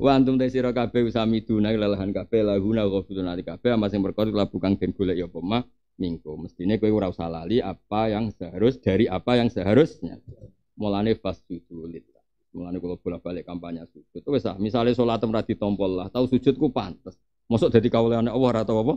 Wa antum ta sira kabeh usami duna lelahan kabeh lahuna ghafilun ali kabeh amase merkot perkara bukan kang den golek ya apa mah minggu. Mestine kowe ora usah lali apa yang seharus dari apa yang seharusnya. Mulane fasjudu lillah. Mulane kula bolak-balik kampanye sujud. Wis ah, misale salat ora ditompol lah, tau sujudku pantes. Mosok dadi kawulane Allah atau apa?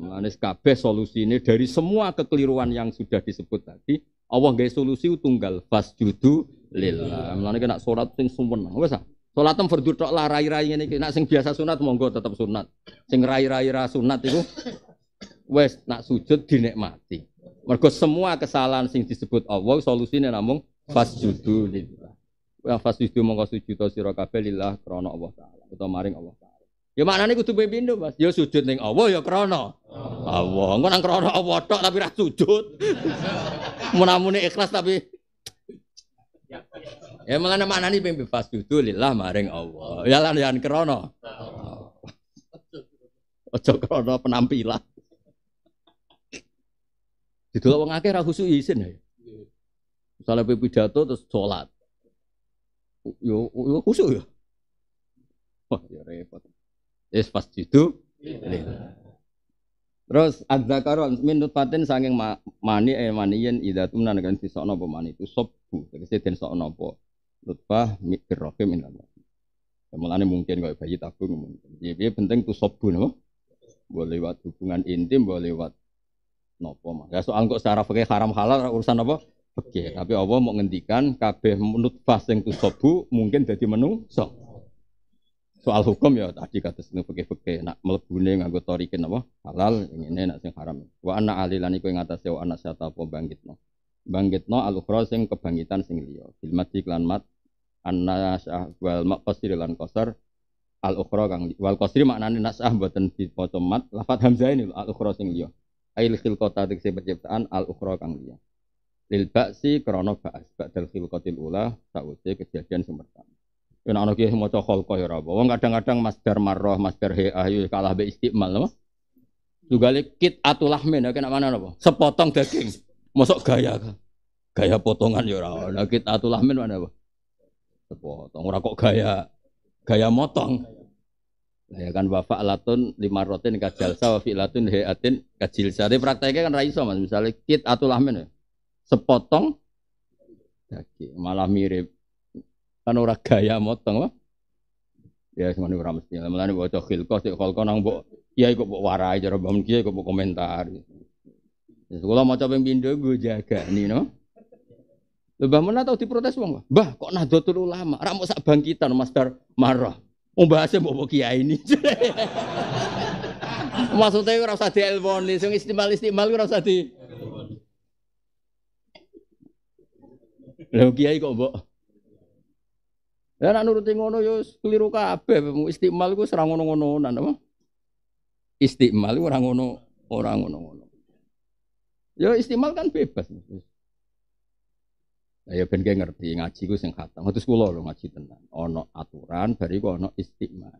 Mulane kabeh solusine dari semua kekeliruan yang sudah disebut tadi, Allah nggak solusi tunggal fasjudu lillah. Mulane kena surat sing sempurna. Wis ah. Salatem fardu tok lah rai-rai ngene iki. Nak sing biasa sunat monggo tetap sunat. Sing rai-rai ra sunat iku wes nak sujud dinikmati. Mergo semua kesalahan sing disebut Allah solusine namung fasjudu lillah. Wa ya, fasjudu monggo sujud to sira kabeh lillah krana Allah taala utawa maring Allah taala. Ya maknane kudu pindho, Mas. Ya sujud ning Allah ya krono. Allah. Engko nang krana Allah tok tapi ra sujud. Munamune ikhlas tapi Ya mana nih pimpin pas itu lillah maring Allah. Ya lan kerono krana. Ojo krana penampilan. Didelok wong akeh ra khusyuk isin ya. Misalnya pidato terus sholat. Yo yo khusyuk ya. Wah, ya repot. es pas itu. Terus karon minut paten sanging mani eh maniyen idatum tumnan kan sisokno apa mani itu sobu. Tegese den sokno apa. Lutfah birrofi minal nabi. Ya, mulane mungkin kok bayi tabung mungkin. Ya piye penting tu sobu napa? Boleh lewat hubungan intim, boleh lewat nopo mah. Ya soal kok secara fikih haram halal urusan apa? Oke, iya. tapi Allah mau ngendikan kabeh nutfah yang tu sobu mungkin menu so Soal hukum ya tadi kata sini pakai pakai. nak nggak nganggo torikin apa? Halal, ini nak sing haram. Wa anna alilani atas ngatasi wa anna syata pembangkit bangkitno no al sing kebangkitan sing liyo bil mati lan mat syah wal maqasir lan qasar al ukhra kang wal qasri maknane nasah mboten dipaca mat lafat hamzah ini al ukhra sing liyo ail khilqata tegese penciptaan al ukhra kang liyo lil ba'si krana ba'as ba'dal khilqatil ula sawise kejadian sing pertama yen ana ki maca khalqa ya apa wong kadang-kadang masdar marrah masdar he ayu ya kalah be istimal juga lekit atulahmin men ya kena mana nopo? sepotong daging Mosok gaya gaya potongan ya ora ana kita tulamin mana apa? Sepotong ora kok gaya gaya motong. Ya kan bapak latun lima rotin kajalsa wa fi'latun heatin kajil sari prakteknya kan raiso mas. Misalnya kit atulah ya. Sepotong malah mirip. Kan ora gaya motong apa? Ya semuanya ora mesti. Mulane baca khilqah sik kau nang mbok kiai kok mbok warai cara bangun kiai kok mbok komentar. Kalau mau coba pindah, gue jaga nih no. Lebah mana tahu diprotes bang, bah kok nado Ulama, lama, ramu sak bangkitan Mas Dar marah. Mau bahasnya mau kiai ini. Maksudnya ora usah dielponi, sing istimal-istimal gue rasa di Lho kiai kok mbok Ya nak nuruti ngono yo keliru kabeh istimal ku serang ngono-ngono apa? Istimal ora ngono ora ngono-ngono. Ya istimal kan bebas. Ya ben ngerti ngaji ku sing khatam. Terus kula lho ngaji tenan. Ono aturan bariku ono istimal.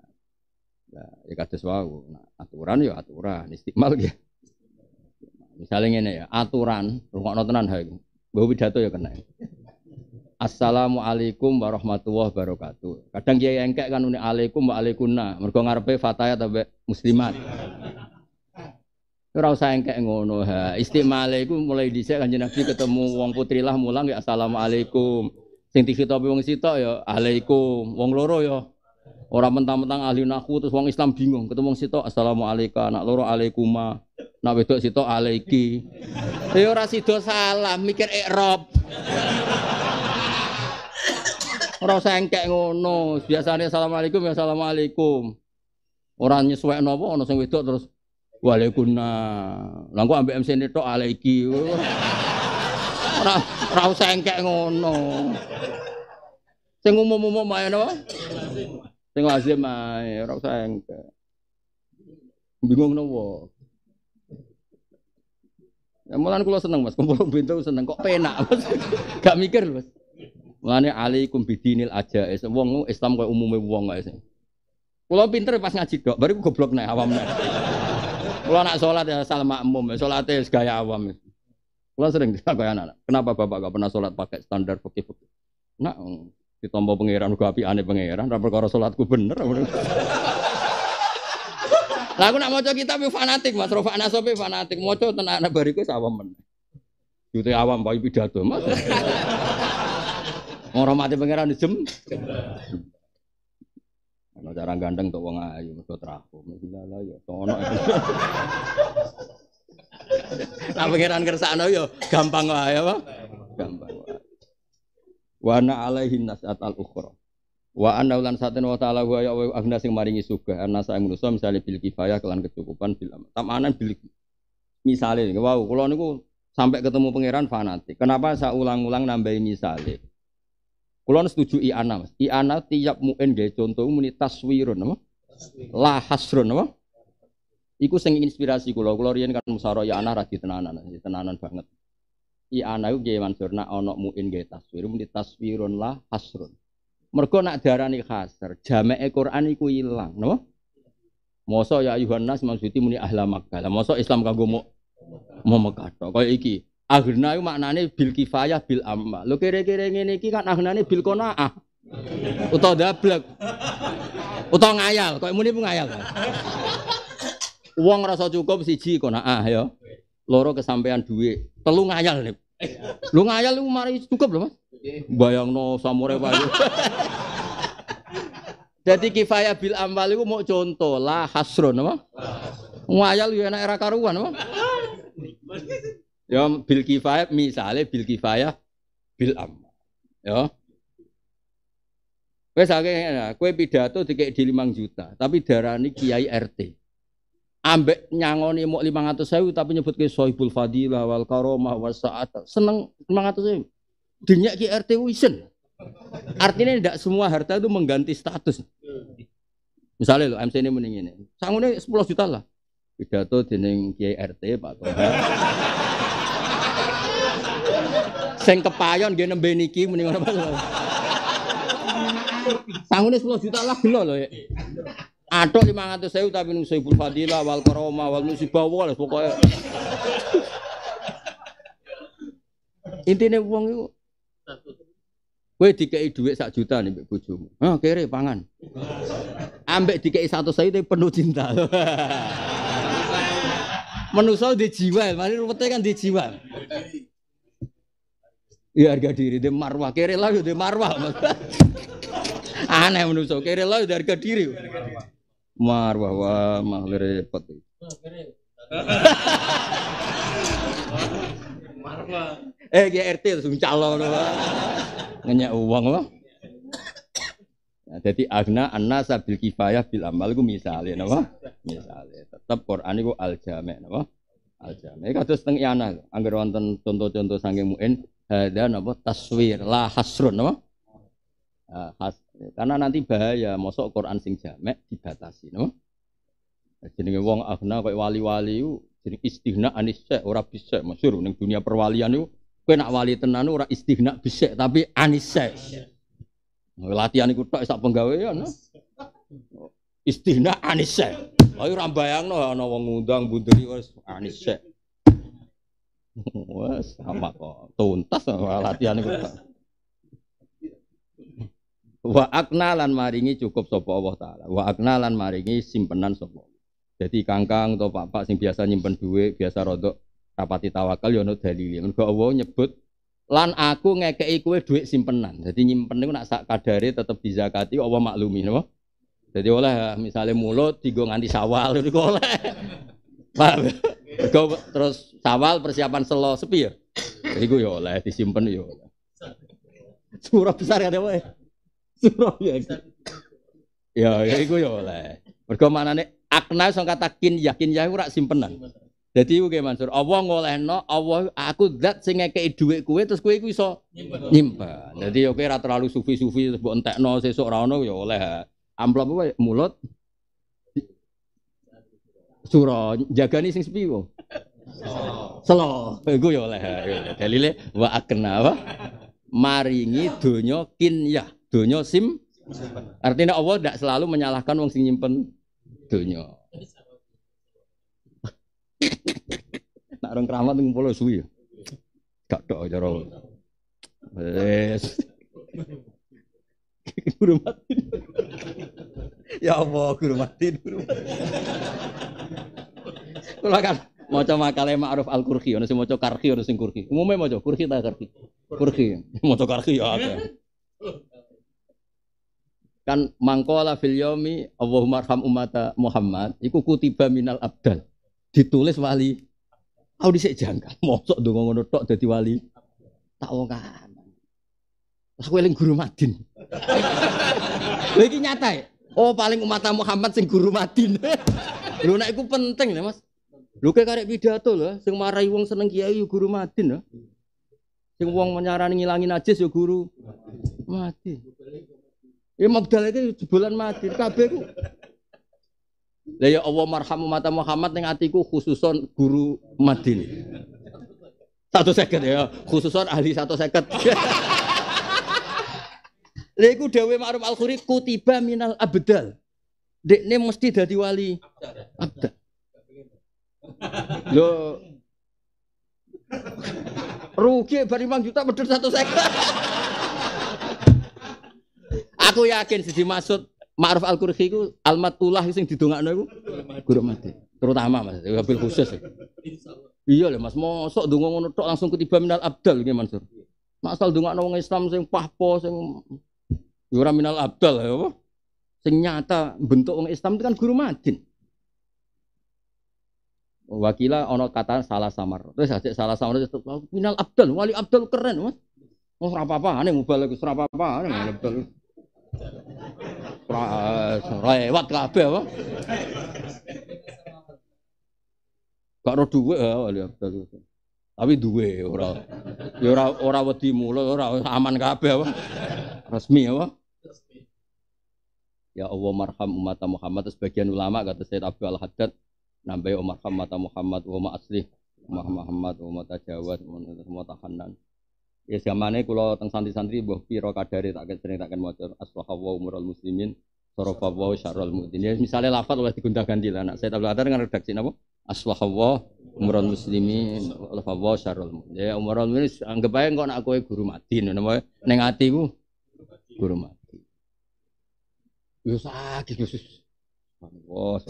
Nah, ya kados wau. Nah, aturan ya aturan, istimal ya. Misalnya ini ya, aturan rungokno tenan ha iku. Mbah pidato ya kena. Assalamualaikum warahmatullahi wabarakatuh. Kadang kiai engkek kan unik alaikum wa alaikunna. Mergo ngarepe fatayat muslimat. Ora usah kayak ngono ha. Istimale iku mulai dhisik Kanjeng Nabi ketemu uang putri lah mulang ya assalamualaikum, Sing dikitopi wong sitok ya alaikum. uang loro ya orang mentang-mentang ahli naku terus uang Islam bingung ketemu wong sitok assalamualaikum nak loro alaikuma nak wedok sitok alaiki. Ya ora sida salah mikir ikrob. Ora usah kayak ngono. biasanya assalamualaikum ya assalamualaikum. orang nyesuai nopo ana sing wedok terus Walaikuna. Lah kok ambek MC tok alaiki. Ora ora usah engkek ngono. Sing umum-umum ae napa? Sing lazim ae, ora usah engkek. Bingung nopo? Ya mulan kula seneng Mas, kumpul bento seneng kok penak Mas. Gak mikir Mas. Mulane alaikum bidinil aja. Wong Islam koyo umume wong kok. Kula pinter pas ngaji dok, bariku goblok nek awamne. Kalau nak sholat ya asal makmum, ya sholatnya ya gaya awam. Ya. Kalau sering disampaikan anak, kenapa bapak gak pernah sholat pakai standar pekih pekih? Nak tombol pangeran, gua api aneh pangeran, tapi kalau sholatku bener. Lah aku nak kita tapi fanatik Mas Rofa sopi fanatik, moco, tenang anak bariku awam men. Jute awam bayi pidato Mas. Ngormati pangeran jem. Ana cara gandeng tok wong ayu ya mergo trakum. Dilala ya ono. Lah pangeran kersakno yo ya, gampang wae apa? Gampang wae. Wa ana alaihi nasat al ukhra. Wa ana ulan saten wa ta'ala ya wa ya agna sing maringi sugih ana sae manusa misale bil kifayah kelan kecukupan bil amal. Tamanan bil misale wow kula niku sampai ketemu pangeran fanatik. Kenapa saya ulang-ulang nambahi misale? Kulon setuju i'ana, Mas. I'ana tiap muin gaya contoh muni taswirun apa? lah hasrun apa? Iku sing inspirasi kulo. Kulo rian kan musaroh i'ana ra ditenanan, tenanan banget. I'ana iku gaya Mansur nak onok muin gaya taswir muni taswirun lah hasrun. Mergo nak darani hasr, jameke Quran iku hilang. napa? Masa ya ayuhan nas maksudnya muni ahla Makkah. Masa Islam kagumu? mau mekato. Mekah. Kaya iki, akhirnya itu maknanya bil kifayah bil amma. Lo kira-kira ini kira kan ini bil ah atau dablek. atau ngayal, kok ini pun ngayal. Uang rasa cukup siji ah ya. Loro kesampaian duit, telu ngayal nih. Lu ngayal lu mari cukup loh Mas. bayang no samurai bayu Jadi kifayah bil amma itu mau contoh lah hasron apa? Ngayal lu enak era karuan apa? Ya bil kifayah misale bil kifayah bil am. Ya. Kowe saking kowe pidato dikek di 5 juta, tapi darani kiai RT. Ambek nyangoni mau ribu tapi nyebut ke Sohibul Fadilah wal Karomah wa Sa'at. Seneng 500.000. Dinyak ki RT wisen. Artinya tidak semua harta itu mengganti status. Misalnya lo MC ini mending ini, sanggulnya 10 juta lah. Pidato dening Kiai RT Pak Toha. Sing kepayon nggih nembe niki muni ngono. Sangune 10 juta lah gelo lho. Atok 500 sewu tapi nung sewu fadila wal karoma wal musibah wal pokoknya. Intinya uang itu. Kowe dikei dhuwit sak juta nih mbek bojomu. Ah, kere pangan. Ambek dikei satu saya tapi penuh cinta. menusau di jiwa, mari rupete kan di jiwa. Ya harga diri, dia marwah. Kere lah dia marwah. Aneh menurut saya. Kere lah dia harga diri. Marwah, wah, mah repot. eh, GRT langsung calon. Ngenyak uang lah. Nah, jadi agna anna sabil kifayah bil amal ku misalnya, napa? Misale. Tetep Quran iku al jami' napa? Al jami'. Kados teng iana anggere wonten contoh-contoh saking muin hada eh, napa taswir la hasrun napa uh, eh, has, karena nanti bahaya mosok Quran sing jamek dibatasi napa eh, jenenge wong akhna kaya wali-wali ku jeneng istihna anis ora bisa masyhur ning dunia perwalian itu kowe nak wali tenan ora istihna bisa tapi anis latihan iku tok sak penggawean ya, no? istihna anisek ayo ra bayangno ana wong ngundang bunderi wis anisek Wah, sama kok. Tuntas sama latihan itu. Wa aknalan maringi cukup sapa Allah taala. Wa aknalan maringi simpenan sapa. Jadi kangkang atau pak-pak sing biasa nyimpen duit, biasa rodok rapati tawakal yono ya ono dalile. Allah nyebut lan aku ngekeki kowe duit simpenan. Jadi nyimpen niku nak sak kadare tetep dizakati Allah maklumi napa? Jadi oleh misalnya mulut tigo nganti sawal itu oleh. Mergo terus sawal persiapan selo sepi ya. Iku ya oleh disimpan, ya Surah besar ada wae. Surah ya. Ya, ya, ya iku ya oleh. Mergo manane akna sing kata kin yakin ya ora simpenan. Jadi iku ge Mansur, Allah ngolehno, Allah aku zat sing ngekeki dhuwit kowe terus kowe iku iso nyimpen. Dadi yo ya kowe ora terlalu sufi-sufi terus mbok entekno sesuk ora ono yo ya oleh. Amplop mulut suro jagani sing sepi wong selo gue yo ya oleh dalile wa akna wa maringi donya ya donya sim artinya Allah tidak selalu menyalahkan wong sing nyimpen donya nak orang keramat ngumpul suwi ya? gak tok cara wes hormat ya Allah guru mati dulu kula kan maca makale ma'ruf al qurqi ono sing maca karqi ono sing qurqi umume maca qurqi ta karqi qurqi maca karqi ya akeh kan mangkola fil yomi Allahumma arham ummata Muhammad iku kutiba minal abdal ditulis wali aku dhisik jangkal mosok ndonga ngono tok dadi wali tak wong kan aku eling guru madin lha iki nyata ya Oh paling umat Muhammad sing guru madin. Lho nek iku penting ya Mas. Lho kek karek pidato lho, sing marai wong seneng kiai yo guru madin lho. Sing wong menyarani ngilangi najis yo guru mati. Ya modal itu jebolan mati kabeh ku. Lah ya Allah marhamu mata Muhammad ning atiku khususon guru madin. Satu seket ya, khususon ahli satu seket. Leku iku Ma'ruf Al-Khuri kutiba minal abdal. dek Dekne mesti dadi wali abdal. lo Rugi bari juta medhur satu sekat Aku yakin sih dimaksud Ma'ruf Al-Qurhi iku almatullah sing didongakno iku guru mati. Terutama Mas, wabil khusus. Ya. Iya lho Mas, mosok donga ngono tok langsung ketiba minal abdal nggih Mansur. masal dongakno wong Islam sing pahpo sing Yura minal abdal ya apa? Senyata bentuk orang Islam itu kan guru madin. Wakila ono kata salah samar. Terus aja salah samar itu minal abdal, wali abdal keren mas. Oh serapa apa, aneh mau balik serapa apa, aneh wali abdal. Lewat kabeh apa? Gak ro duwe ya, wali abdal. Tapi duwe ora. Ya orang. ora mulut, orang aman kabeh apa? Resmi apa? Ya Allah marham umat Muhammad. Terus bagian ulama kata Said Abdul Al Haddad nambahi umarham mata Muhammad wa asli Umar Muhammad wa mata Jawa semua tahanan. Ya ini kalau tentang santri-santri buah pira kadari tak sering tak akan mau asbaha umurul muslimin sarafa wa syarrul mu'minin. Ya misalnya lafal oleh digonta-ganti lah nak saya tablet dengan redaksi napa? Asbaha wa al muslimin sarafa syarul syarrul mu'minin. Ya al muslimin anggap aja kok nak kowe guru mati napa nengati atiku guru mati. Ya sakit Yesus. bos.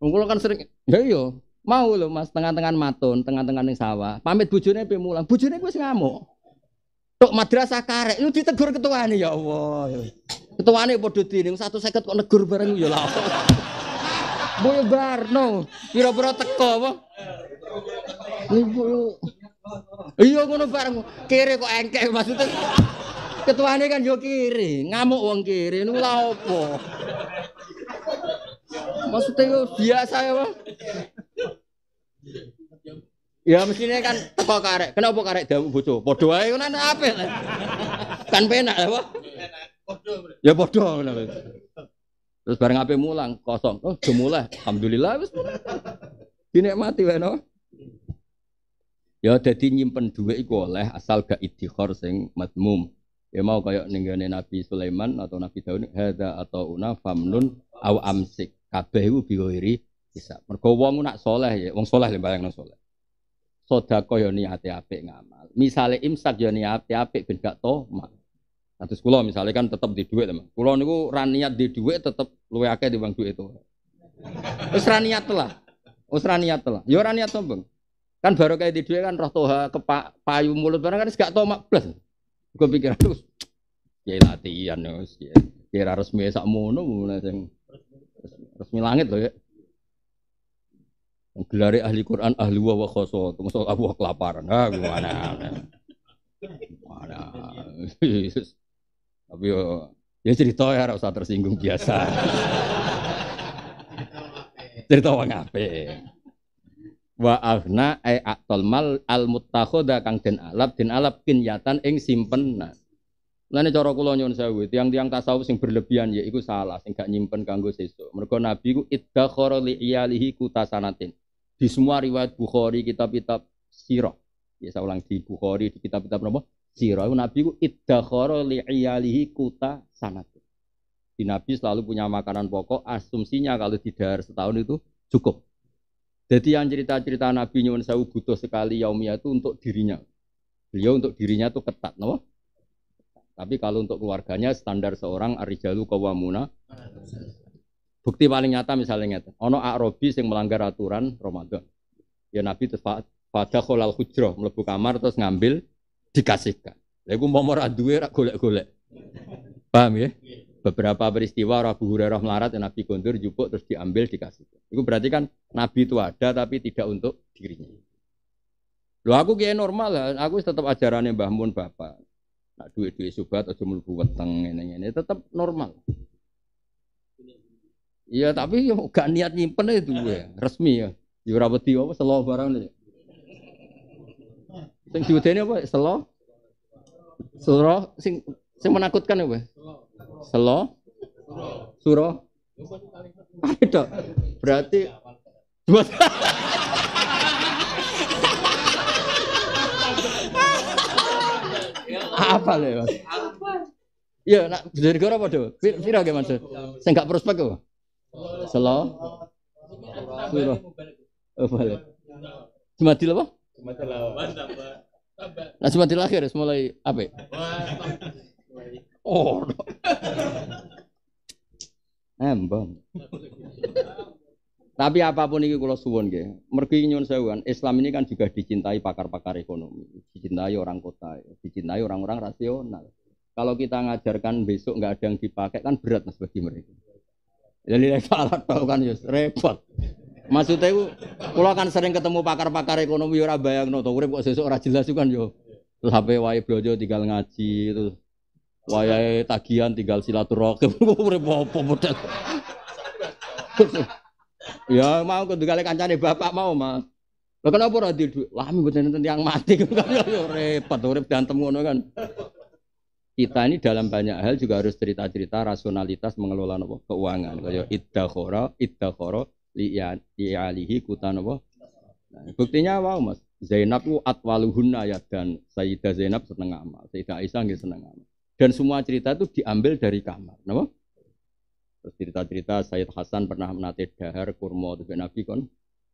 Wong kan sering ya yo mau lho Mas tengah-tengah matun, tengah-tengah ning sawah. Pamit bojone pe mulang. Bojone wis ngamuk. Tok madrasah karek lu ditegur ketuane ya Allah. Ketuane padha satu 150 kok negur bareng ya lah. Boyo barno, pira-pira teko apa? Iya ngono bareng kere kok engkek maksudnya. Ketuane kan yo kiri, ngamuk wong kiri nu lha opo? Maksudnya biasa ya, bang. Ya mestinya kan teko karek. Kenapa karek damu bojo? Padha wae ngono ape. Kan penak ya, bang. Ya padha ngono. Terus bareng ape mulang kosong. Oh, semula, Alhamdulillah wis. Dinikmati wae no. Ya jadi nyimpen duit itu oleh asal gak idhikor sing matmum ya mau kayak ninggalin Nabi Sulaiman atau Nabi Daud hada atau una famnun au amsik kabeh iku biwiri bisa mergo wong nak soleh ya wong soleh bayangno soleh sedekah yo ya niate apik ngamal misale imsak yo ya niate apik ben gak tomak Terus kula misalnya kan tetap di duit teman. Kula niku ra niat di duit tetap luwe akeh di bang duit itu. Wis ra niat lah. Wis ra niat lah. Yo ya ra niat Kan baru kayak di duit kan roh toha kepak payu mulut barang kan gak tomak blas. Gue pikir terus ya latihan terus ya. Kira resmi sak mono mulai sing resmi langit loh ya. Gelari ahli Quran ahli wa wa khoso, termasuk Abu kelaparan. Ah gimana? Mana? Tapi yo ya cerita ya harus tersinggung biasa. cerita apa ngapain wa aghna ai atol mal al muttakhadha kang den alap den alap kinyatan ing simpenan Mulane cara kula nyuwun sewu, tiang-tiang tasawuf sing berlebihan ya iku salah, sing gak nyimpen kanggo sesuk. Mergo Nabi ku iddakhara li iyalihi kutasanatin. Di semua riwayat Bukhari, kitab-kitab sirah. Ya saya ulang di Bukhari di kitab-kitab napa? Sirah iku Nabi ku iddakhara li iyalihi kutasanatin. Di Nabi selalu punya makanan pokok, asumsinya kalau di setahun itu cukup. Jadi yang cerita-cerita Nabi nyuwun sewu butuh sekali yaumia itu untuk dirinya. Beliau untuk dirinya itu ketat, no? Tapi kalau untuk keluarganya standar seorang arijalu kawamuna. Bukti paling nyata misalnya nyata. Ono Arabi yang melanggar aturan Ramadan. Ya Nabi terus pada kolal hujroh melebu kamar terus ngambil dikasihkan. Lagu mau mau duwe golek-golek. Paham ya? beberapa peristiwa Abu Hurairah melarat ya Nabi Gondur jupuk terus diambil dikasih. Itu berarti kan Nabi itu ada tapi tidak untuk dirinya. lo aku kayak normal lah, aku tetap ajarannya Mbah Mun Bapak. Nah, duit-duit subat aja mlebu weteng ini ini tetap normal. Iya, tapi ya gak niat nyimpen itu ya, resmi ya. Ya ora apa selo barang ini. Sing diwedeni apa selo? Selo sing sing menakutkan ya. Selo. Selo? Suro? Ada. Berarti dua. Apa lewat? Iya, nak dari gara apa tuh? kira gimana tuh? Saya nggak prospek kok. Selo? Suro? Oh, boleh. Cuma di apa? Cuma di Nah, cuma di akhir, mulai apa? Oh. Embang. Tapi apapun ini kalau suwon nggih, mergi nyuwun sewan. Islam ini kan juga dicintai pakar-pakar ekonomi, dicintai orang kota, dicintai orang-orang rasional. Kalau kita ngajarkan besok nggak ada yang dipakai kan berat mas bagi mereka. Jadi alat tahu kan yus ya, repot. Maksudnya itu, kalau kan sering ketemu pakar-pakar ekonomi orang bayang no, urip kok sesuatu orang jelas itu kan yo. Ya, Sampai wae blojo tinggal ngaji terus wayai tagihan tinggal silaturahim. Urip model. Ya mau ke kali kancane bapak mau, Mas. Bagaimana kenapa ora di duit? Lah mboten nanti yang mati kan ya repot dan temuan kan. Kita ini dalam banyak hal juga harus cerita-cerita rasionalitas mengelola nopo keuangan. koro, iddakhara idahoro li'alihi ya, kuta nopo. Nah, buktinya wow Mas. Zainab ku atwaluhunna ya dan Sayyidah Zainab seneng amal, Sayyidah Aisyah nggih seneng amal. Dan semua cerita itu diambil dari kamar. Kenapa? Terus cerita-cerita Sayyid Hasan pernah menate dahar kurma tuh Nabi kon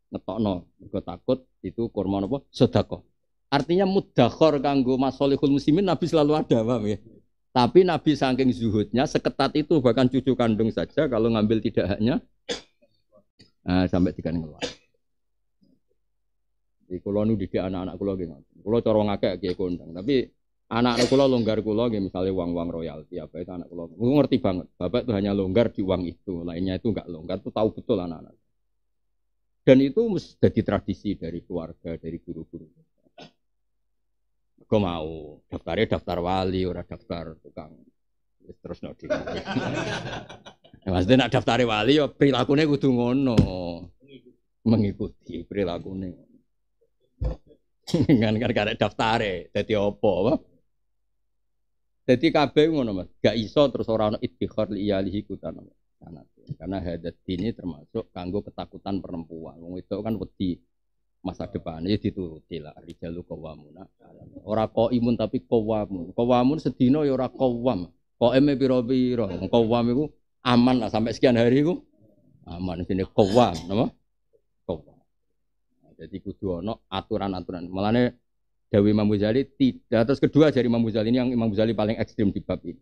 ngetokno mergo takut itu kurma napa Sedekah. Artinya mudakhor kanggo masolihul muslimin Nabi selalu ada, paham ya? Tapi Nabi saking zuhudnya seketat itu bahkan cucu kandung saja kalau ngambil tidak haknya uh, sampai tiga keluar. Di kulo nu didik anak-anak kulo gini. Kulo corong agak kayak kondang. Tapi anak anak kula longgar kula nggih misalnya uang-uang royalti apa itu anak kula. Kula ngerti banget. Bapak itu hanya longgar di uang itu, lainnya itu enggak longgar, itu tahu betul anak-anak. Dan itu jadi tradisi dari keluarga, dari guru-guru. Gue mau daftarnya daftar wali, ora daftar tukang. Terus no di. Ya, maksudnya nak daftar wali ya perilakunya kudu ngono. Mengikuti perilakunya. Kan gara daftar ya apa, apa? Jadi kabeh ngono Mas, gak iso terus ora ono ittikhar li likutan karena Karena hadat ini termasuk kanggo ketakutan perempuan. Wong itu kan wedi masa depan ya dituruti lah rijalu qawamuna. Ora imun tapi qawamun. Qawamun sedino ya ora ko eme pira roh, Qawam aman lah sampai sekian hari iku aman sini kawam. napa? Qawam. Jadi kudu ono aturan-aturan. malah Dawi Imam Ghazali tidak. Nah, terus kedua dari Imam Ghazali ini yang Imam Ghazali paling ekstrim di bab ini.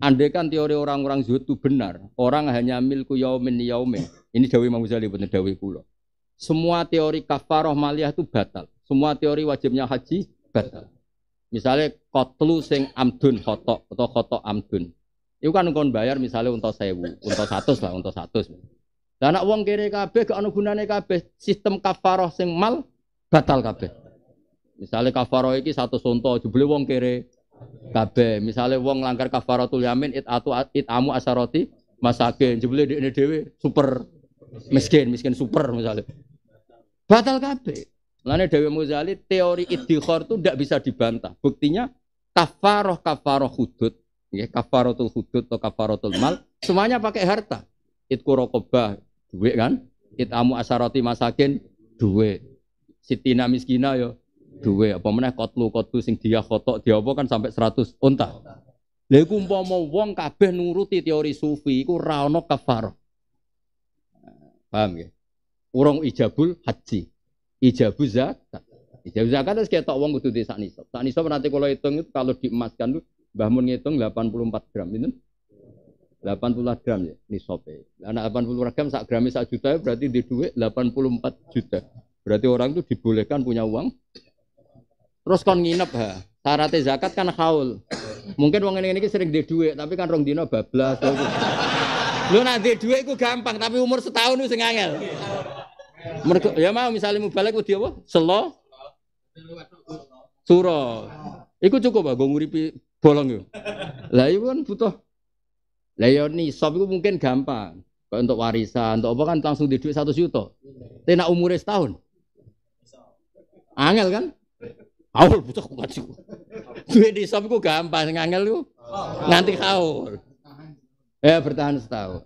Andai kan teori orang-orang zuhud itu benar, orang hanya milku yaumin yaumin. Ini Dawi Imam Ghazali benar Dawi Kulo. Semua teori kafaroh maliyah itu batal. Semua teori wajibnya haji batal. Misalnya kotlu sing amdun khotok atau khotok amdun. Itu kan kon bayar misalnya untuk sewu, untuk satu lah, untuk satu. Dan anak uang kiri kabeh, gak ono anu gunane kabeh. Sistem kafaroh sing mal batal kabeh. Misalnya kafaro iki satu contoh jebule wong kere kabeh. Misalnya wong langgar kafaratul yamin it atu it amu asaroti masakin jebule ini dewi super miskin, miskin super misalnya. Batal kabeh. Lane Dewi Muzali teori iddikhor tuh tidak bisa dibantah. Buktinya kafaro kafaro hudud, ya, kafarotul hudud atau kafarotul mal, semuanya pakai harta. Itku kurokoba duit kan? It amu asaroti masakin, duit. Sitina miskina yo, duwe apa meneh kotlu kotlu sing dia kotok dia apa kan sampai seratus unta. Lha iku umpama wong kabeh nuruti teori sufi iku ra ono Paham ya? urong ijabul haji. Ijabu zakat. Ijabu zakat itu ketok wong kudu di saknisop. Saknisop nanti kalau hitung itu kalau diemaskan tuh Mbah Mun ngitung 84 gram itu. puluh gram ya nisope. Nah, 80 gram sak gram sak juta berarti di duit 84 juta. Berarti orang itu dibolehkan punya uang Terus kon nginep ha. Syaratnya zakat kan haul. Mungkin wong ini, ini sering di duit, tapi kan rong dino bablas. Lu nanti duit ku gampang, tapi umur setahun lu sing angel. ya mau misalnya mubalek ku apa? Selo. Suro. Iku cukup ah go nguripi bolong yuk. Lah iku kan butuh. Lah yo ya, nisab iku mungkin gampang. untuk warisan, untuk apa kan langsung di duit 1 juta. Tidak umurnya setahun. Angel kan? Awal butuh aku sih. Duit di shop gampang, ngangel lu. Nanti haul. Ya bertahan setahun.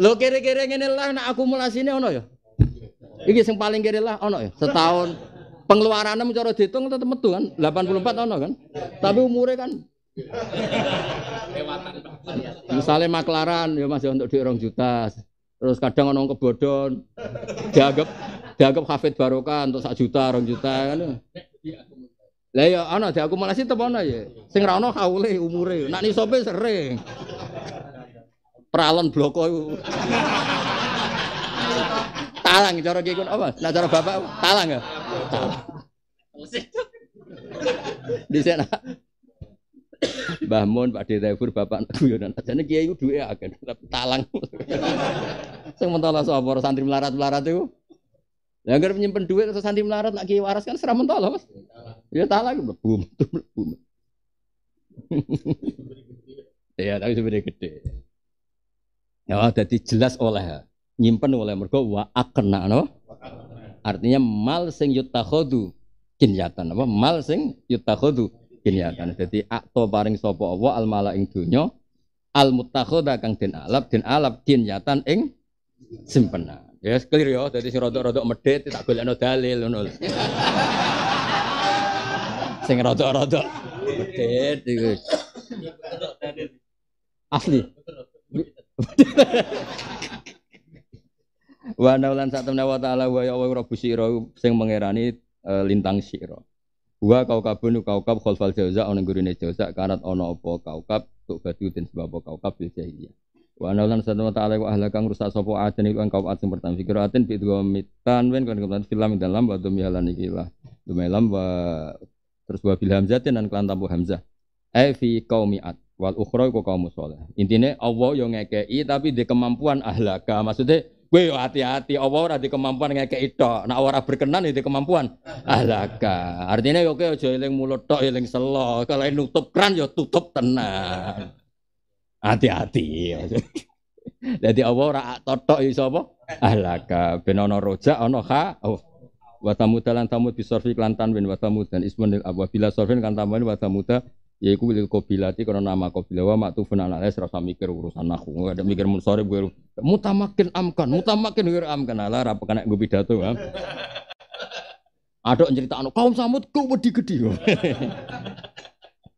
Lo kira-kira ngene lah nak ini ono ya? Iki yang paling kira lah ono ya, setahun pengeluarannya cara dihitung tetap metu kan 84 ono kan. Tapi umurnya kan Misalnya maklaran ya masih untuk di orang juta, Terus kadang ngomong kebodohan dianggap dianggap hafid barokah untuk satu juta, orang juta kan. Lah ya ana malas tetep ana ya. Sing ra ono kaule umure. Nak nisope sering. peralon bloko itu Talang cara ki apa? Nah cara bapak talang ya. di sana Mbah Mun, Pak Detefur, Bapak guyonan. Jadi kiai itu duwe ya tapi talang. Sing soal sapa santri melarat-melarat itu. Lah anggere menyimpan duit atau santri melarat nak kiai waras kan seram mentolo, Mas. Ya talang mlebu, mlebu. Ya, tapi sebenarnya gede. Ya, jadi jelas oleh nyimpen oleh mereka wa akna, no? Artinya mal sing yutakhodu kinyatan apa? Mal sing yutakhodu niatan. Ya, jadi akto paring sopo awo al mala ing dunyo al muttakhadha kang den alap den alap yatan ing simpenan. Ya yes, clear yo ya, jadi sing rodok-rodok medhit tak no dalil nol sing rodok-rodok medhit Asli. Wa naulan satamna wa ta'ala wa ya Allah sing mengerani eh, lintang siro Wa kau kaukab khalfal jauza ana gurune jauza karat ana apa kaukab tuk batu den sebab kaukab bil jahiliyah. Wa ana lan sadwa ta'ala wa ahla kang rusak sapa aden iku angkau aden pertama fikir atin bi dua mitan wen kan kan film dalam wa dum yalan iki lah. Dumelam wa terus wa bil hamzatin lan kelan tambah hamzah. Ai fi qaumiat wal ukhra iku kaum saleh. Intine Allah yo ngekei tapi di kemampuan ahlaka maksudnya Wih, hati-hati, apa ora di kemampuan ngekeki tok. Nek ora berkenan itu kemampuan. Alaka. Ah, Artinya oke, okay, aja yang mulut tok, yang selo. Kalau nutup kran yo tutup tenang. Hati-hati. Jadi apa ora totok iso apa? Alaka. Ah, Benono roja rojak ana ha. Oh. Wa tamudalan tamud bisorfi kelantan bin Dan tamudan ismunil ah, bila sorfin kan tamudan wa yaiku lil qabilati karena nama qabila wa maktufun ala es rasa mikir urusan Nggak ada mikir munsharib gue Mutamakin amkan, mutamakin wir amkan. Ala ra pekane nggo pidato. Adok cerita anu kaum samud ku wedi gedhi.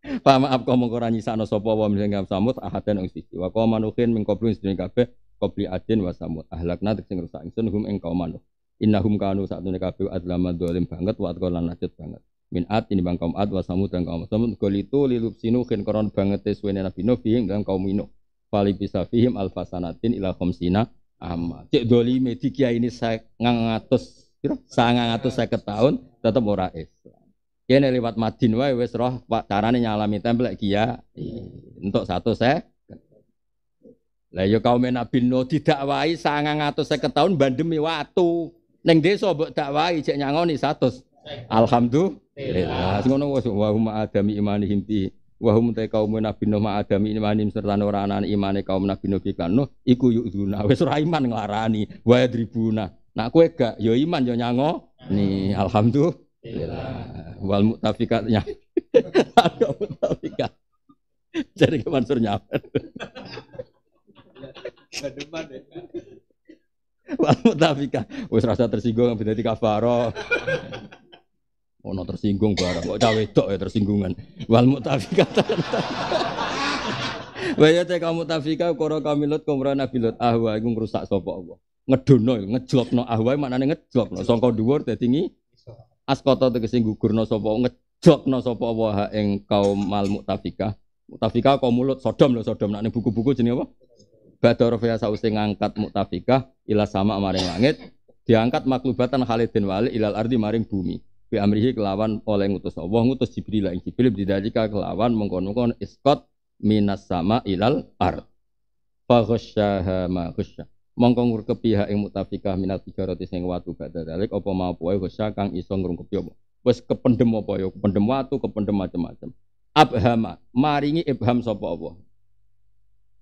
Pak maaf kau ora nyisakno sapa wa mung kaum samud ahaten ing siji. Wa kaum manuhin min qablu sedene kabeh qabli adin wa samut, Ahlakna tek sing rusak ingsun hum ing kaum manuh. Innahum kanu satune kabeh adlama dolim banget wa atqalan najat banget. Min at ini bang kaum ad wa samud dan kaum samud golitu sinu sinuhin koron banget suwene nabi nuh bihim dan kaum minuh fali bisafihim alfasanatin ila khamsina amma. Cek dolime di kiai ini saya ngangatus kira sangangatus saya ketahun tetap ora Islam. Kene lewat Madin wae wis roh Pak carane nyalami tempel kia Untuk satu saya lah ya kaum Nabi Nuh didakwahi saya ketahun bandemi waktu neng desa mbok dakwahi cek nyangoni satu. Alhamdulillah. Sing ngono wa huma adami imani bihi wahum te kaum nabi nuh adami imanim serta ora ana imane kaum nabi nuh kan nuh iku yuk wis wes iman ngelarani wa dribuna nak kue gak yo ya iman yo ya nyango nih alhamdulillah wal mutafikat ya ada mutafikat jadi ke Mansur nyamper Gademan ya Wal mutafikat wes rasa tersinggung Bidati kafaro Ono tersinggung barang kok cawe tok ya tersinggungan. Wal mutafika Wa ya ta kamu tafika koro kamilut kumra nabilut ahwa iku ngrusak sapa Allah. Ngedono ya, ngejlokno ahwa maknane ngejlokno sangka dhuwur dadi ngi askota tegese gugurno sapa ngejlokno sapa wa ing kaum mal mutafika. Mutafika kok mulut Sodom lho Sodom nek buku-buku jenenge apa? Badar fa sause ngangkat mutafika ila sama maring langit diangkat maklubatan Khalid bin Walid ilal ardi maring bumi bi amrihi kelawan oleh ngutus Allah ngutus Jibril ing Jibril bidzalika kelawan mengkon-mengkon minas sama ilal ard fa ghasyaha ma ghasya mongko ngurkepi ha ing mutafikah minat roti sing watu badha dalik apa mau wae ghasya kang iso ngrungkepi apa wis kependem apa ya kependem watu kependem macam-macam abhama maringi ibham sapa apa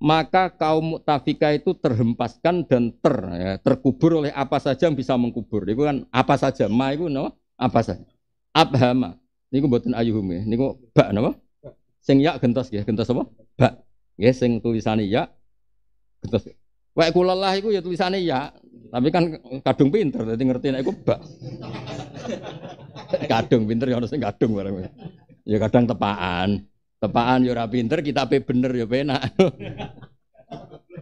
maka kaum mutafika itu terhempaskan dan ter ya, terkubur oleh apa saja yang bisa mengkubur. Itu kan apa saja, ma itu no, apa saja. Abhama. ini gue buatin ayuhum ya. gue bak nama Sing ya gentos ya, gentos apa? Bak. Ya sing tulisannya ya gentos. Wae kula lah iku ya tulisannya ya, tapi kan kadung pinter jadi ngerti nih gue bak. kadung pinter ya harusnya kadung bareng. Ya kadang tepaan. Tepaan ya ora pinter, pe bener ya penak.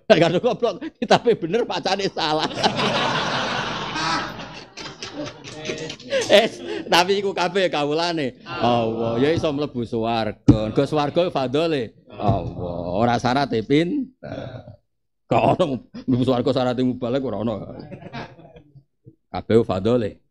kadung goblok, pe bener pacane salah. Eh, tapi iku kabeh kawulane Allah. Ya iso mlebu swarga. Go swarga fadole Allah. Ora syarat e, pin. Kok ono mlebu swarga syarat e mubalek ora ono. Kabeh fadole.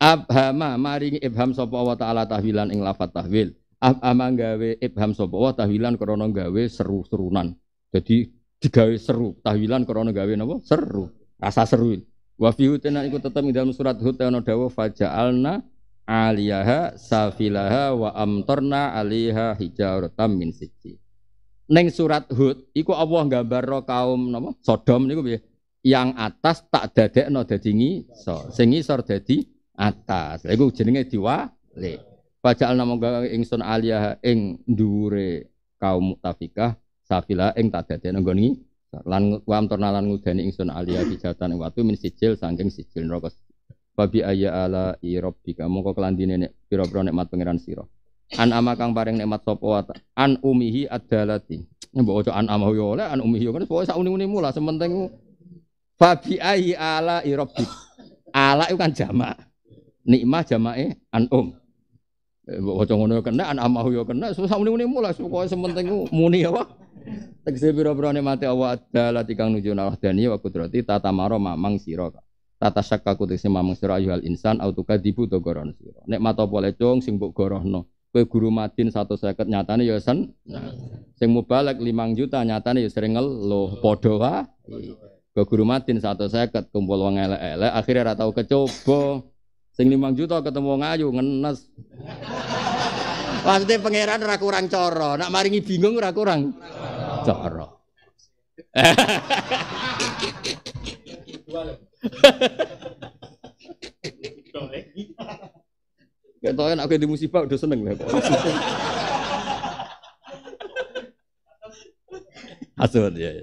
Abhama maring ibham sapa wa taala tahwilan ing lafat tahwil. Abhama gawe ibham sapa wa tahwilan krana gawe seru-serunan. Jadi digawe seru, tahwilan krana gawe napa? Seru. Rasa seru. Wa fi hutena iku tetep ing dalam surat Hud ana dawuh faja'alna aliyaha safilaha wa amtorna aliha hijaratam min sijil. Neng surat Hud iku Allah nggambarno kaum napa Sodom niku piye? Yang atas tak dadekno dadi ngisor, sing ngisor dadi atas. Lha iku jenenge diwalik. Pajal namung ingsun aliyah ing dhuwure kaum mutafikah safila ing tak dadekno nggon lan wam tornalan ngudani ingsun alia bijatan ing watu min sijil saking sijil rokos Babi ayya ala irabbika mongko kelandine nek pira-pira nikmat pangeran siro. an ama kang paring nikmat sapa an umihi adalati mbok ojo an ama yo oleh an umihi kan pokoke sauni uni-unimu lah sementing Babi ayya ala irabbik ala itu kan jama. nikmah eh an um eh, mbok ojo ngono kena an ama yo kena susah uni-unimu lah pokoke muni apa Tegese pira mati mate Allah adalah tikang nuju nang wahdani wa kudrati tata maro mamang sira. Tata syakka kutekse mamang sira ayuhal insan autuka dibu to goron sira. Nek mata pole cung sing mbok gorohno. Kowe guru madin 150 nyatane ya sen. Nah, sing mubalek 5 juta nyatane ya sering lo Padha wae. Iya. Ke guru madin 150 kumpul wong elek-elek akhire ora tau kecoba. Sing 5 juta ketemu wong ayu ngenes. Maksudnya pangeran ora kurang coro nak maringi bingung ora kurang cara. Ketok enak di musibah udah seneng lah Asal ya.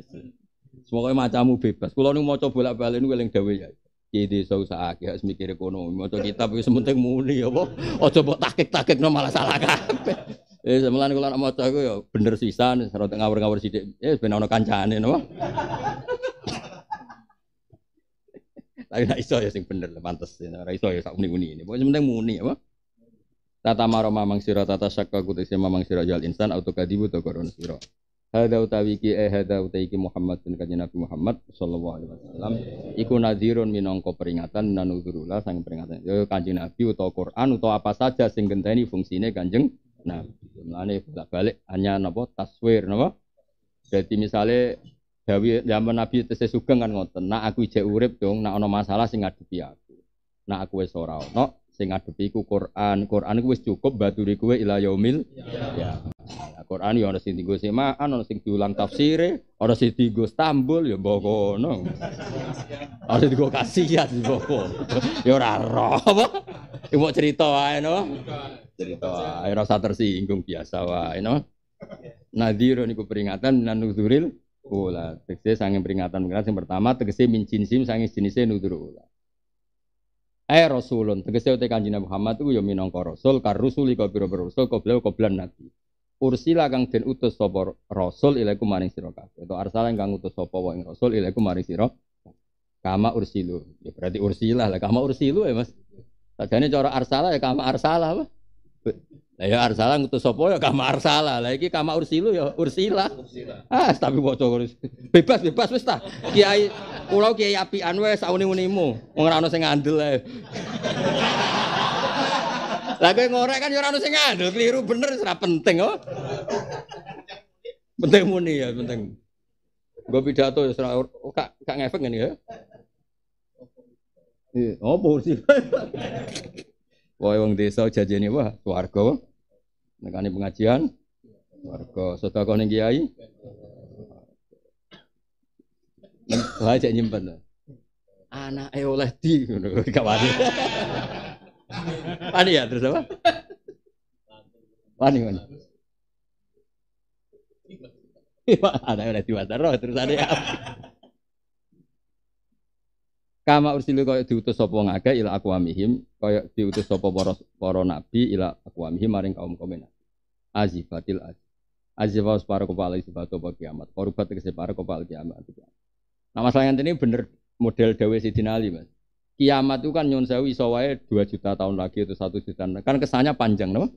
Semoga ya, macamu bebas. Kulo balik ya. Jadi desa usahake harus mikir ekonomi, maca kitab penting muni ya, apa. Aja mbok takik-takikno malah salah Eh semelan kula nak maca iku ya bener sisan, serot ngawur-ngawur sithik. Eh ben ana kancane napa. Tapi nak iso ya sing bener pantes ya. ora iso ya sak muni-muni ini. Pokoke penting muni apa? Tata maro mamang sira tata syakka kutu sira mang sira jal insan auto kadibu to korona sira. Hada utawi ki eh hada utawi ki Muhammad bin kanjeng Nabi Muhammad sallallahu alaihi wasallam iku nadhirun minangka peringatan nanuzurula sang peringatan. Yo kanjeng Nabi utawa Quran utawa apa saja sing genteni fungsine kanjeng Nah, mulane bolak balik hanya nopo taswir nopo. Jadi misalnya Dawi zaman Nabi tesih sugeng kan ngoten. Nak aku ijek urip dong, nak ono masalah sing ngadepi aku. Nak aku wis ora ono, sing ngadepi ku Quran. Quran ku wis cukup baturi kowe ila yaumil ya. ya. Quran ya ono sing dienggo semaan, ono sing diulang tafsire, ono sing gue stambul ya mbok kono. Ono sing dienggo kasihan mbok Ya ora roh apa? Ya cerita ae no cerita wae rasa tersinggung biasa wae no. Iya. Nadhirun iku peringatan minan nuzuril ula. Tegese sange peringatan peringatan sing pertama tegese min jinsim sange jenise nuzur ula. Eh rasulun tegese utek kanjeng Muhammad iku ya minangka rasul kar rusuli ka pira-pira rasul qabla nabi. Ursila kang den utus sapa rasul ilaiku maring sira kabeh. Atau arsala kang utus sapa wa ing rasul ilaiku maring sira kama ursilu ya berarti ursilah lah kama ursilu ya mas tadinya cara arsalah ya kama arsalah apa lah ya arsala ngutus sapa ya kama arsala. Lah iki kama ursilu ya ursila. Ah, tapi waca urus. Bebas bebas wis ta. Kiai kula kiai apian wae sauni-unimu. Wong ora ono sing ngandel Lah kowe ngorek kan ya ora ono sing ngandel, keliru bener ora penting oh. penting muni ya penting. Gue pidato ya ora oh, kak kak ngefek ngene ya. Iya, oh, ursila. Wah, wong desa jajeni wah swarga. Nekane pengajian swarga. Sedekah ning kiai. Wah cek nyimpen. eh oleh di ngono wani. ya terus apa? Wani wani. Anake oleh diwataro terus ada ya. Kama ursilu kaya diutus sapa ngake ila akwamihim, kaya diutus sapa para para nabi ila akwamihim maring kaum kaum Azifatil az. Azifas para kepala isbato apa kiamat. Korubat tegese para kepala kiamat. Nah masalah yang ini bener model Dewi Sidin Ali, Mas. Kiamat itu kan nyun sewu iso wae 2 juta tahun lagi atau 1 juta. Kan kesannya panjang, no?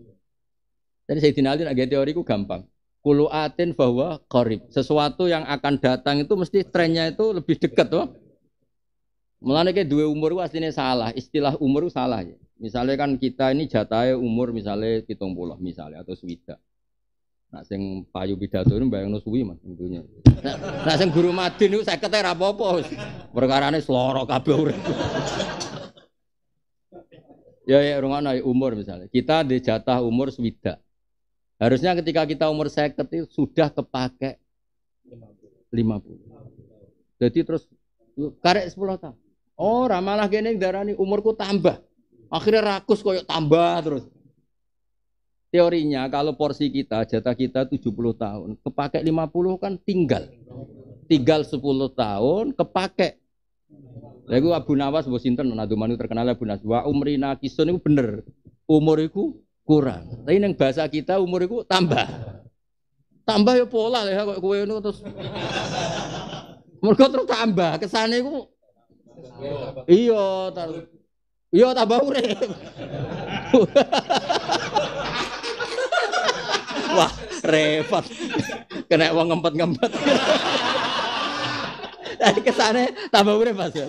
Jadi Sayyidina Ali teori teoriku gampang. Kuluatin bahwa korib. Sesuatu yang akan datang itu mesti trennya itu lebih dekat, loh. Mulane ke dua umur itu aslinya salah, istilah umur itu salah ya. Misalnya kan kita ini jatahnya umur misalnya hitung puluh misalnya atau swida. Nah sing payu pidato ini bayang no mas tentunya. Nah, sing guru mati itu saya ketera apa Perkara ini seloro kabur. Ya ya naik umur misalnya. Kita di jatah umur swida. Harusnya ketika kita umur saya itu sudah kepake lima puluh Jadi terus karek sepuluh tahun. Ora oh, malah darah ini umurku tambah. Akhirnya rakus koyok tambah terus. Teorinya kalau porsi kita, jatah kita 70 tahun, kepake 50 kan tinggal. Tinggal 10 tahun, kepake lagu Abu Nawas mbok sinten Naduman terkenal Abu Nawas. Wa umri nakisun itu bener. Umur kurang. Tapi yang bahasa kita umur tambah. Tambah ya pola ya kok kowe ngono terus. Mergo terus tambah, kesannya itu Iya, tar. Iya tambah urip. Wah, repot. Kena wong ngempet-ngempet. dari kesane tambah urip Mas ya.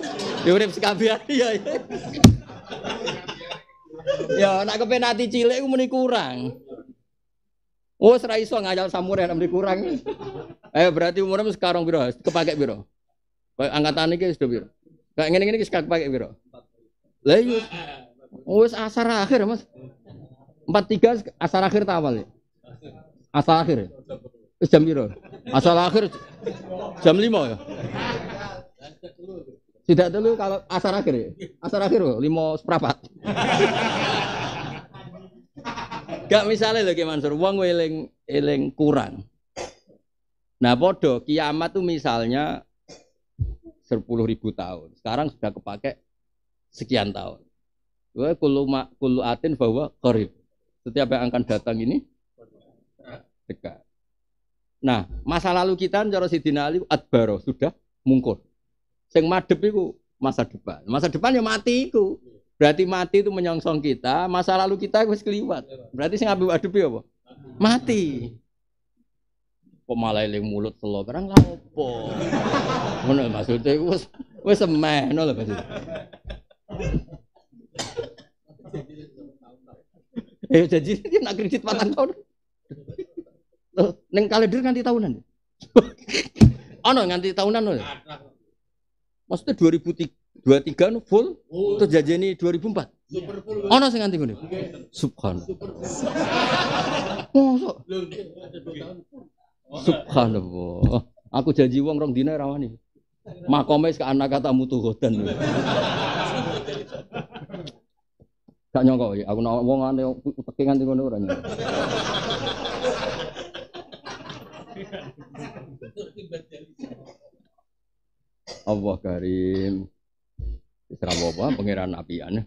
Ya urip sekabian iya ya. Ya nak kepenati cilik ku muni kurang. Oh, serai iso ngajal samure nek muni kurang. Eh berarti umurnya sekarang piro? Kepake piro? Angkatan iki sudah piro? Lah ngene-ngene iki sak pakai piro? Lah iya. Wis oh, asar akhir, Mas. 43 asar akhir ta awal ya? Asar akhir. Ya? Wis jam piro? Asar akhir jam 5 ya. Tidak dulu kalau asar akhir ya. Asar akhir loh, lima seperempat. Gak misalnya lagi Mansur, uang eling eling kurang. Nah bodoh kiamat tuh misalnya sepuluh ribu tahun. Sekarang sudah kepakai sekian tahun. Wa kullu mak atin bahwa korip Setiap yang akan datang ini dekat. Nah, masa lalu kita cara Sidina Ali adbaro sudah mungkur. Sing madep itu masa depan. Masa depan ya mati itu. Berarti mati itu menyongsong kita, masa lalu kita harus keliwat. Berarti sing abu adep ya apa? Mati kok malah eling mulut telo barang lah opo ngono maksudnya iku wis wis semeh ngono lho maksud Eh jadi dia nak kredit patang tahun. Loh, neng kalender nganti tahunan. Ya? ono nganti tahunan lho. Ya? Maksudnya 2023 23 nu full oh. janjeni 2004. Super full. Ono sing nganti ngene. Subhanallah. Mosok. Lho, ada 2 tahun. Subhanallah. Aku janji wong rong dina rawani. Makome ke anak kata mutu godan. Tak nyongko ya, aku nak wong ane pekingan di ngono ora Allah karim. Isra apa Pengiran api aneh.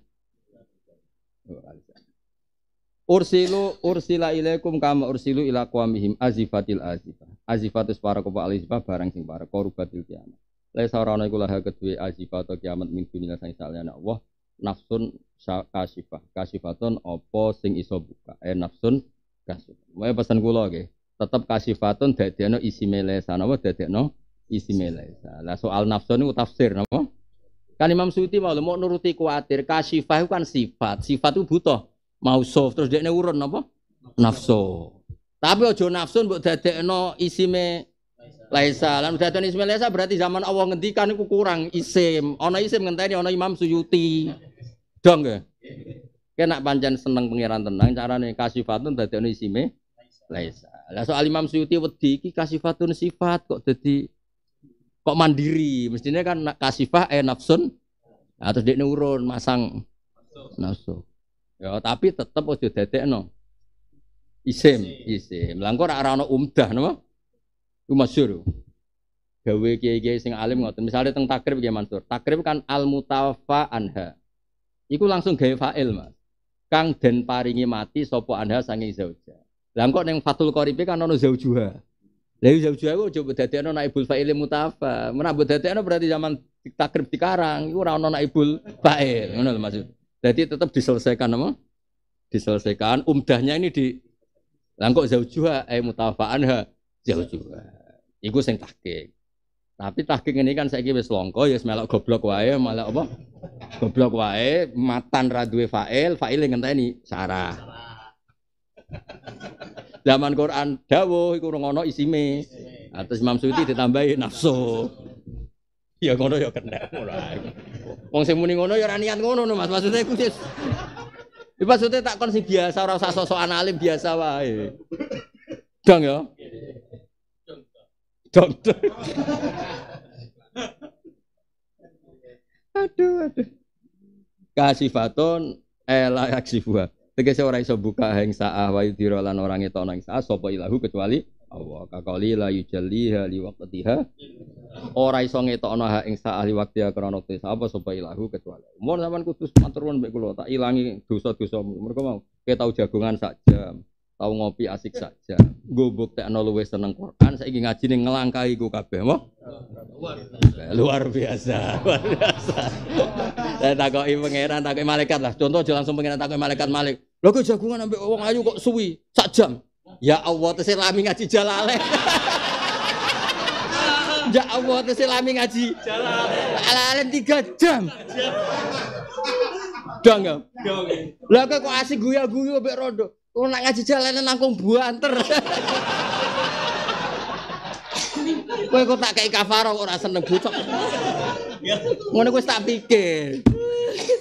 Ursilu ursila ilaikum kama ursilu ila qawmihim azifatil azifa Azifatus para kopa alisba barang sing para korubatil kiamat. Laisa rana iku laha kedue azifah atau kiamat min dunila sang salian Allah nafsun kasifah. kasifaton apa sing iso buka. Eh nafsun kasifah. Mulai pesan kula nggih. Tetep kasifaton dadekno isi melesa napa dadekno isi melesa. Lah soal nafsun niku tafsir napa? Kan Imam Suyuti mau nuruti kuatir kasifah itu kan sifat. Sifat itu butuh mausuf terus dia urun apa nafsu tapi ojo nafsu mbok dadekno isime Laisa lan dadekno isime Laisa berarti zaman awal ngendikan itu kurang isim ono isim ngenteni ono Imam Suyuti dong ya kena panjang seneng pangeran tenang cara carane kasifatun dadekno isime Laisa lah soal Imam Suyuti wedi kasih kasifatun sifat kok jadi kok mandiri mestinya kan kasifah eh nafsun atau nah, dia neuron masang nafsu Ya, tapi tetap ojo dadekno. Isim, isim. Langkor arano ora umdah no? Ku Gawe kiai-kiai sing alim ngoten. Misalnya tentang takrib kiai Mansur. Takrib kan al mutawafa anha. Iku langsung gawe fa'il, Mas. Kang den paringi mati sopo anha sange zauja. Langkor neng ning Fatul Qorib kan ana zaujuha. Lah iya, zaujuha ku coba dadekno naibul fa'il mutawafa. Menak mbok dadekno berarti zaman takrib dikarang iku ora ana naibul fa'il. Ngono lho maksudnya. Jadi tetap diselesaikan apa? Diselesaikan. Umdahnya ini di langkok jauh juga, eh mutawafaan ha juga. Iku sing tahkik. Tapi tahkik ini kan saya kira selongko, ya semala goblok wae malah apa? Goblok wae matan radue fa'il, fa'il, yang ini, sarah. Zaman Quran dawo iku ngono isime. Atas Imam Syukri ditambahi nafsu. Ya ngono ya kena. Wong sing muni ngono ya ora niat ngono no Mas. Maksudnya iku wis. maksudnya tak kon sing biasa ora usah sosokan alim biasa wae. Dong ya. Dong. aduh, aduh. Kasifaton ela eh, buah. Tegese ora iso buka hengsa saah wa orang itu nang sa sapa ilahu kecuali Allah kakali la yujalliha waqtiha ora iso ngetokno ha ing sak ahli waqtiha krana te sapa sapa ilahu kecuali mun sampean kudu matur nuwun mbek kula tak ilangi dosa-dosamu mergo mau ke tau jagongan sak jam tau ngopi asik sak jam nggo buktekno luwih seneng Quran saiki ngajine ngelangkahi ku kabeh mo luar biasa luar biasa saya takoki pangeran takoki malaikat lah contoh aja langsung pangeran takoki malaikat malik lho kok jagongan ambek wong ayu kok suwi sak jam Ya Allah, tesih lami ngaji jalale. ya Allah, tesih lami ngaji jalale. Jalale 3 jam. Udah ya. Lah kok asik guya-guyu mbek rondo. Kok nak ngaji jalane nangkung buanter. Kowe kok tak kei kafaroh ora seneng bocok. Ngono kuwi tak pikir.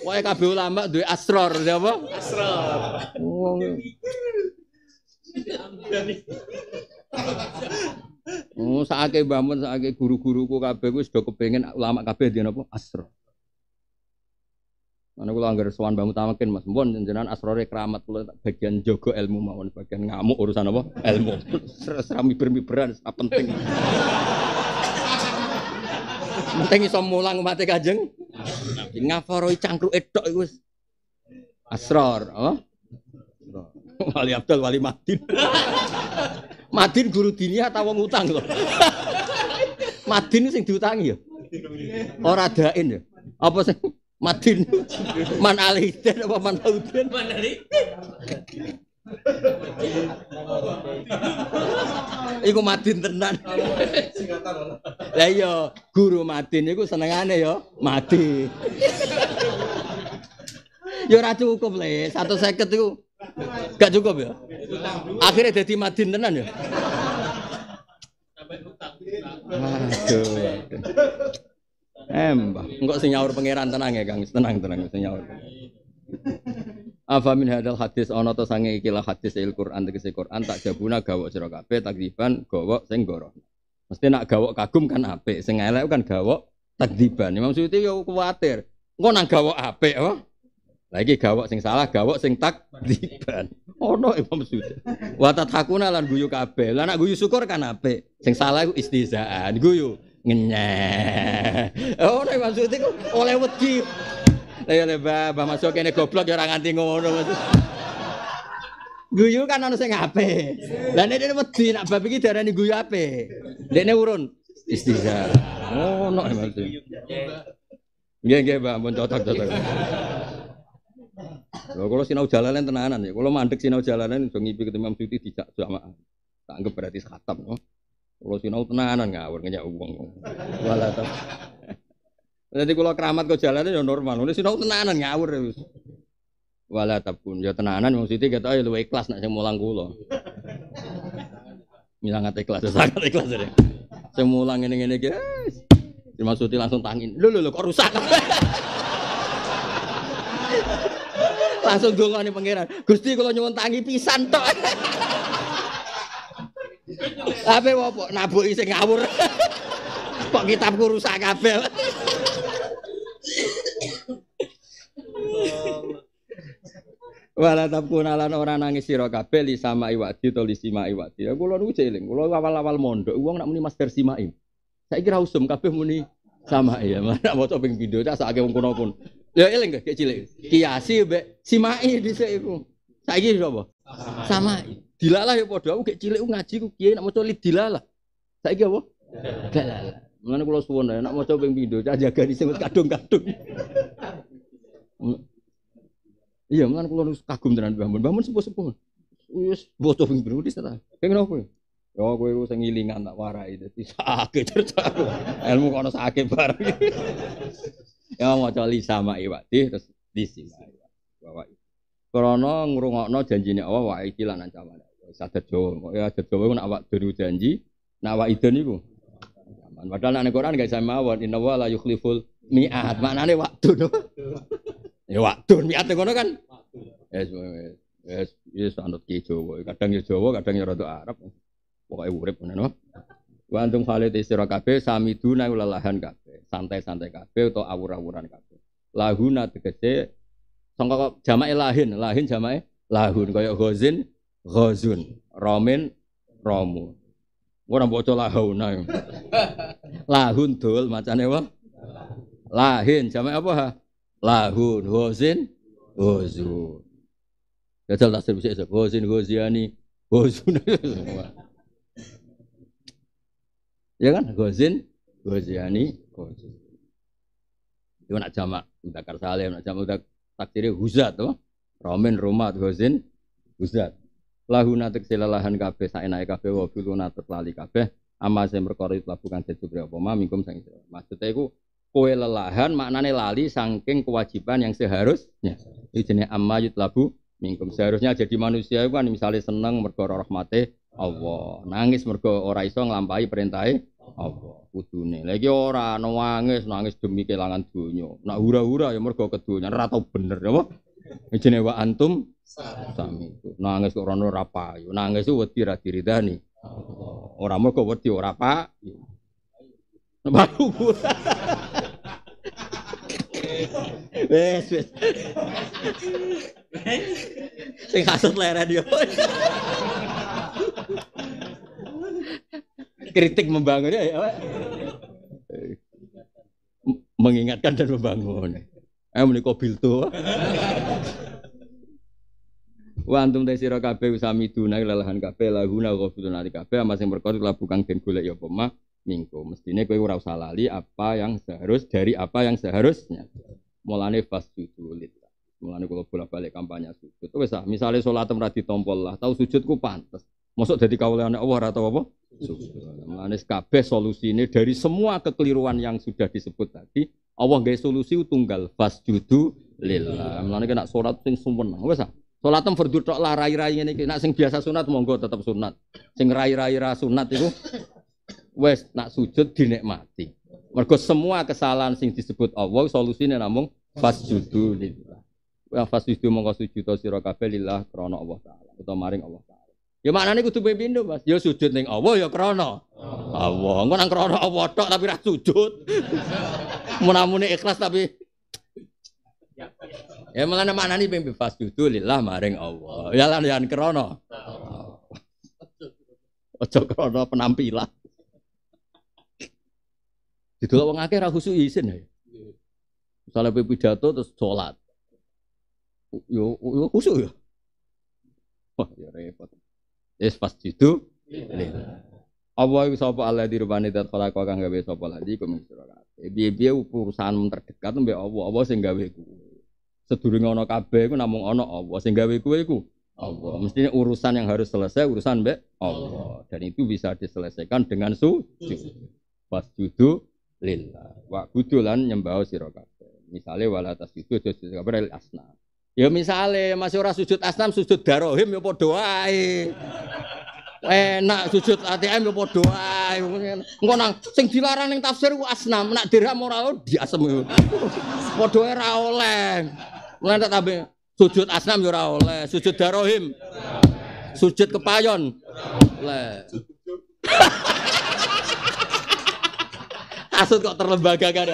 Wae kabeh ulama duwe asror, ya apa? Asror. Oh, saake bangun saake guru-guruku kabeh wis do kepengin ulama kabeh dia napa asro. Mana kula anggere sowan bangun tamakin Mas, bon jenengan asrore keramat kula bagian jogo ilmu mawon bagian ngamuk urusan apa? Ilmu. Serem miber-miberan ora penting. Penting iso mulang umate Kanjeng. Ngafaroi cangkruk edok iku wis asror, apa? Wali Abdul, Wali Madin. Madin guru dini atau wong utang loh. Madin sing diutangi ya. Ora dain ya. Apa sih? Madin. Man aliden apa man lauden? Man Iku Madin tenan. Singkatan Lah iya, guru Madin iku senengane ya Madin. Ya ora cukup le, 150 iku Gak cukup ya? Akhirnya jadi madin tenan ya. Aduh. Embah, engkau sing nyaur pangeran tenang ya Kang, tenang tenang sing nyaur. Afa min hadal hadis ana ta sange ikilah hadis il Quran tegese Quran tak jabuna gawok sira kabeh takdiban gawok sing goro. Mesti nak gawok kagum kan apik, sing elek kan gawok takdiban. Imam Suyuti yo kuwatir. Engko nang gawok apik oh lagi gawok sing salah, gawok sing takdiban. Ono oh, Imam Suyuti. Wa tatakuna lan guyu kabeh. Lah nak guyu syukur kan apik. Sing salah iku istizaan. Guyu ngenyek. Ono oh, Imam Suyuti kok oleh wedi. Lah ya Mbah, Mbah masuk kene goblok ya ora nganti ngono. Guyu kan ono sing apik. Lah nek dene wedi nak bab iki diarani guyu apik. Dene urun istizaan. Ono oh, Imam Suyuti. Nggih nggih Mbak, mun cocok-cocok. Lho kalau sinau jalanan tenanan ya. Kalau mandek sinau jalanan iso ngipi ketemu Imam Suti dijak jamaah. Tak anggap berarti khatam. No? Kalau sinau tenanan ngawur ngeyak wong. Wala ta. Jadi kalau keramat kok jalanan ya normal. Ini sinau tenanan ngawur ya wis. Wala pun ya tenanan Imam Suyuti kata ya luwe ikhlas nek sing mulang kula. Ngilangat ikhlas, ya, sangat ikhlas ya. Sing mulang ngene-ngene iki. Imam Suyuti langsung tangin. Lho lho kok rusak. Langsung nih pangeran. Gusti kula nyuwun tangi pisan tok. Tapi apa nabu isi ngawur. Kok kitabku rusak kabeh. Wala tabku nalan orang nangis sira kabeh li sama iwati to li sima iwati. Ya, kula niku jeling, kula awal-awal mondok wong nak muni master simai. Saiki ra usum kabeh muni sama ya. Mana mau ping video, tak sakake wong kono pun. Ya eling gak cilik. Kiasi mbek simai di seiku. Saiki siapa Sama. Dilalah ya podo aku gek cilik ngaji ku kiai nak mau coba dilalah. Saiki apa? Dilalah. Mulane kula ya nak mau coba yang cah jaga di sini kadung-kadung. Iya, mulane kula kagum dengan bangun, bangun sepuh-sepuh. Wis boto ping pindho di sana. Kene napa? Ya kowe ku sing ngilingan tak warai dadi sakit terus. Ilmu kono sakit bareng. Ya maca li sama iwati terus di sini. bawa krana ngrungokno janjine Allah wa iki lan ancaman. Ya, sadet Jawa, ya sadet Jawa ku awak dhewe janji, nak awak idun iku. Padahal nak Quran gak sama mawon inna wa la yukhliful mi'at. nih waktu no. Ya waktu mi'at ngono kan. Yes, yes, yes, anut ki Jawa. Kadang ya Jawa, kadang ya rada Arab. Pokoke urip ngono. Gantung antum khalid istira kabeh samiduna ulalahan kabeh, santai-santai kabeh atau awur-awuran kabeh. Lahuna tegese sangka jamai lahin, lahin jamai, lahun kaya ghazin ghazun, romen, romu. Orang maca lahuna. lahun dol macane wae. Lahin jamai apa ha? Lahun, ghazin ghazun. Ya Jajal tasrif sik, ghazin ghaziani, ghazun. Ya kan? Gozin, Goziani, Gozin. Itu nak jamak Mudakar saleh nak jamak Mudak takdiri Huzat tuh. romen, romat Gozin, Huzat. Lahu teksila lahan kabeh saenake kabeh wa filuna lali kabeh amma sing perkara itu bukan dadi apa ma mingkum sang Maksudnya itu, kowe lelahan maknane lali saking kewajiban yang seharusnya. Itu jenenge amma yutlabu mingkum seharusnya jadi manusia itu kan misalnya seneng mergo rahmate Allah, nangis mergo ora iso nglampahi perintahe apa kudune. Lagi ora nangis nangis demi kehilangan dunia. Nak hura-hura ya mergo kedunya ora tau bener ya, apa. Jenenge wa antum sami. Nangis kok ora ora payu. Nangis ku wedi ra diridani. Ora mergo wedi ora payu. Baru Wes wes. Sing kasut leren yo kritik membangun ya mengingatkan dan membangun eh menika biltu Wa antum ta sira kabeh usami duna lelahan kabeh lahuna ghafilun ali kabeh ama sing perkara la bukan den golek ya apa mah mingko mestine kowe ora usah lali apa yang seharus dari apa yang seharusnya mulane fasjudu lillah mulane kula bolak-balik kampanye sujud wis ah misale salat ora ditompol lah tau sujud ku pantes mosok dadi kawulane Allah ora tau apa Mulane kabeh ini dari semua kekeliruan yang sudah disebut tadi, Allah gak solusi tunggal fasjudu lillah. Mulane kena salat sing sumeneng wis ah. Salat fardhu tok lah rai-rai ngene iki. Nek sing biasa sunat monggo tetap sunat. Sing rai-rai ra sunat iku wes nak sujud dinikmati. Mergo semua kesalahan sing disebut Allah solusine namung fasjudu lillah. Wa judul monggo sujud sira kabeh lillah krana Allah taala utawa maring Allah taala. Ya maknane kudu pindho, Mas. Ya sujud ning Allah ya krono, Allah. Engko nang krono Allah tok tapi ra sujud. Menamune ikhlas tapi Ya mana mana maknane ping bebas sujud, lillah maring Allah. Ya lan yan krana. Aja krana penampilan. Didelok wong akeh ra khusuk isin ya. Misalnya pidato terus sholat. Yo, yo khusus ya. Wah, ya repot. Is pasti itu. Allah iku sapa Allah di rupane dat kala kok kang gawe sapa lagi kok misra kabeh. urusan terdekat mbek Allah, Allah sing gawe kuwe. Sedurunge ana kabeh iku namung ono Allah sing gawe kuwe iku. Allah. Mestinya urusan yang harus selesai urusan be Allah. Dan itu bisa diselesaikan dengan sujud. judu lillah. Wa kudulan nyembah sira kabeh. Misale wala itu sujud kabeh asnam. Ya misalnya masih orang sujud asnam sujud darohim ya padha wae. Enak sujud ATM ya padha wae. Engko nang sing dilarang ning tafsir ku asnam, nak dirham ora diasem. Padha ora oleh. Mulane tak tambah sujud asnam ya ora oleh, sujud darohim. Sujud kepayon. Oleh. Asut kok terlembaga kan.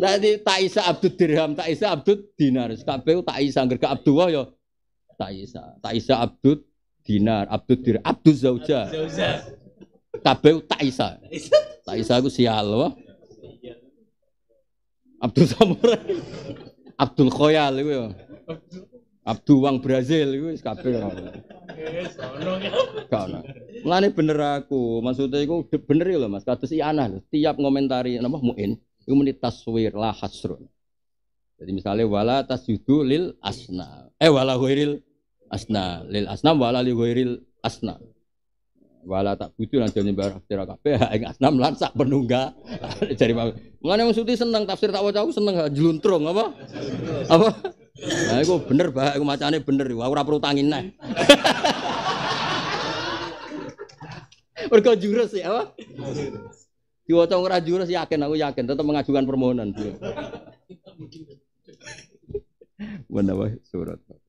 Dadi tak isa abdud dirham, tak isa abdud dinar. Kabeh tak isa anggere gak abdu ya tak isa. Tak isa abdud dinar, abdud dirham, abdud zauja. Kabeh tak isa. Tak isa aku sial wah. Abdul Samurai. Abdul Khoyal itu. ya. Abdul Wang Brazil itu. wis kabeh ya. Mulane bener aku, maksudnya itu bener ya loh Mas, kados ianah loh, tiap ngomentari napa muin. Itu muni taswir la hasrun. Jadi misalnya wala tasjudu lil asna. Eh wala ghairil asna. Lil asna wala li ghairil asna. Wala tak butuh lan jane barang tira kabeh ing asnam lan sak penungga. Jadi Mulane Mas Suti seneng tafsir tak waca seneng jluntrung apa? Apa? Nah, iku bener bah, Aku macane bener. Wah, ora perlu tangin neh. jurus ya apa? Diwaca ora jurus yakin aku yakin tetap mengajukan permohonan. Menawah surat.